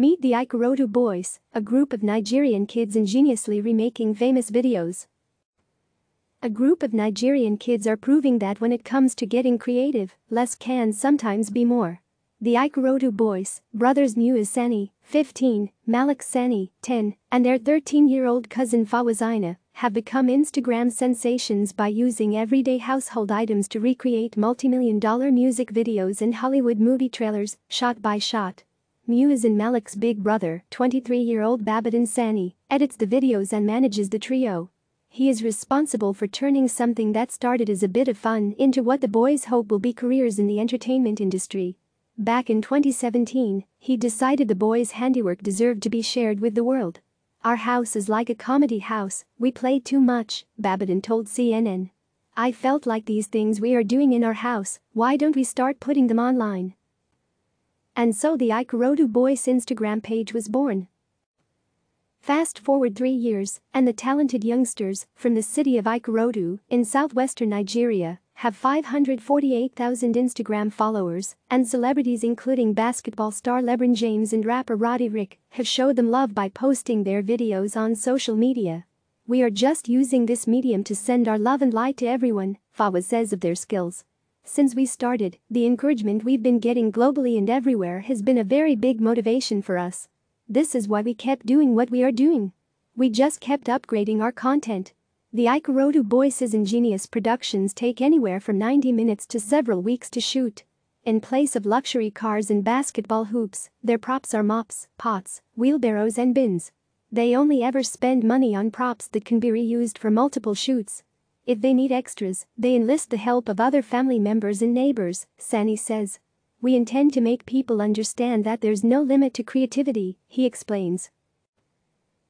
Meet the Ikorodu Boys, a group of Nigerian kids ingeniously remaking famous videos. A group of Nigerian kids are proving that when it comes to getting creative, less can sometimes be more. The Ikorodu boys, brothers New Sani, 15, Malik Sani, 10, and their 13-year-old cousin Fawazaina, have become Instagram sensations by using everyday household items to recreate multimillion dollar music videos and Hollywood movie trailers, shot by shot is in Malik's big brother, 23-year-old Babad Insani, edits the videos and manages the trio. He is responsible for turning something that started as a bit of fun into what the boys hope will be careers in the entertainment industry. Back in 2017, he decided the boys' handiwork deserved to be shared with the world. Our house is like a comedy house, we play too much, Babadin told CNN. I felt like these things we are doing in our house, why don't we start putting them online? And so the Ikorodu Boys Instagram page was born. Fast forward three years, and the talented youngsters from the city of Ikorodu in southwestern Nigeria have 548,000 Instagram followers, and celebrities including basketball star LeBron James and rapper Roddy Rick have showed them love by posting their videos on social media. We are just using this medium to send our love and light to everyone, Fawa says of their skills. Since we started, the encouragement we've been getting globally and everywhere has been a very big motivation for us. This is why we kept doing what we are doing. We just kept upgrading our content. The Ikorodu Boys' ingenious productions take anywhere from 90 minutes to several weeks to shoot. In place of luxury cars and basketball hoops, their props are mops, pots, wheelbarrows and bins. They only ever spend money on props that can be reused for multiple shoots. If they need extras, they enlist the help of other family members and neighbors, Sani says. We intend to make people understand that there's no limit to creativity, he explains.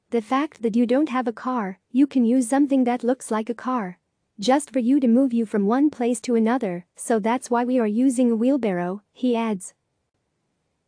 The fact that you don't have a car, you can use something that looks like a car. Just for you to move you from one place to another, so that's why we are using a wheelbarrow, he adds.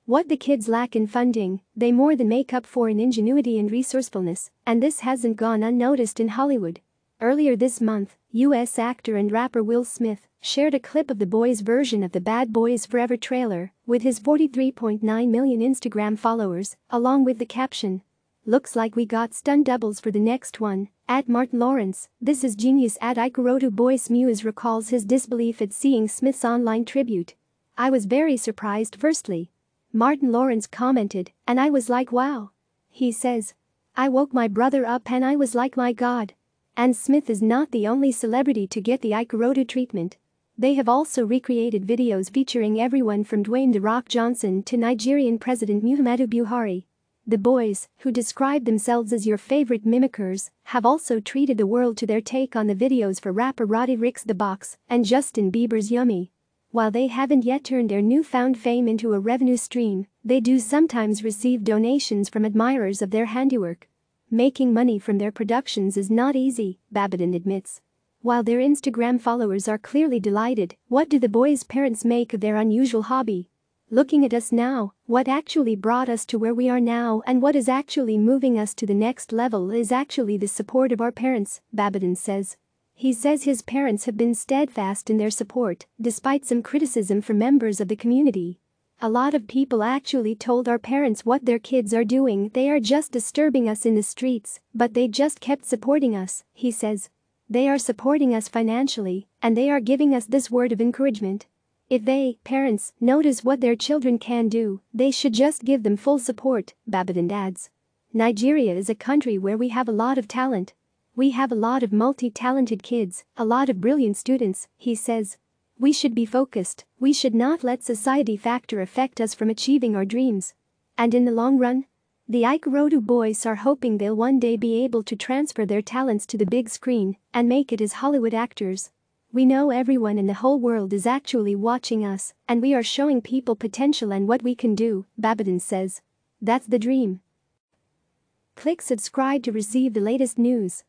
What the kids lack in funding, they more than make up for in ingenuity and resourcefulness, and this hasn't gone unnoticed in Hollywood. Earlier this month, US actor and rapper Will Smith shared a clip of the boys' version of the Bad Boys Forever trailer with his 43.9 million Instagram followers, along with the caption, Looks like we got stunt doubles for the next one, at Martin Lawrence, this is genius at Ikorodu Boyce Muse recalls his disbelief at seeing Smith's online tribute. I was very surprised firstly. Martin Lawrence commented, and I was like wow. He says. I woke my brother up and I was like my god, and Smith is not the only celebrity to get the Ikeroda treatment. They have also recreated videos featuring everyone from Dwayne The Rock Johnson to Nigerian President Muhammadu Buhari. The boys, who describe themselves as your favorite mimickers, have also treated the world to their take on the videos for rapper Roddy Ricks The Box and Justin Bieber's Yummy. While they haven't yet turned their newfound fame into a revenue stream, they do sometimes receive donations from admirers of their handiwork. Making money from their productions is not easy, Babadon admits. While their Instagram followers are clearly delighted, what do the boys' parents make of their unusual hobby? Looking at us now, what actually brought us to where we are now and what is actually moving us to the next level is actually the support of our parents, Babadon says. He says his parents have been steadfast in their support, despite some criticism from members of the community. A lot of people actually told our parents what their kids are doing, they are just disturbing us in the streets, but they just kept supporting us, he says. They are supporting us financially, and they are giving us this word of encouragement. If they, parents, notice what their children can do, they should just give them full support, Babadand adds. Nigeria is a country where we have a lot of talent. We have a lot of multi-talented kids, a lot of brilliant students, he says. We should be focused, we should not let society factor affect us from achieving our dreams. And in the long run, the Ikorodu boys are hoping they'll one day be able to transfer their talents to the big screen and make it as Hollywood actors. We know everyone in the whole world is actually watching us, and we are showing people potential and what we can do, Babadan says. That's the dream. Click subscribe to receive the latest news.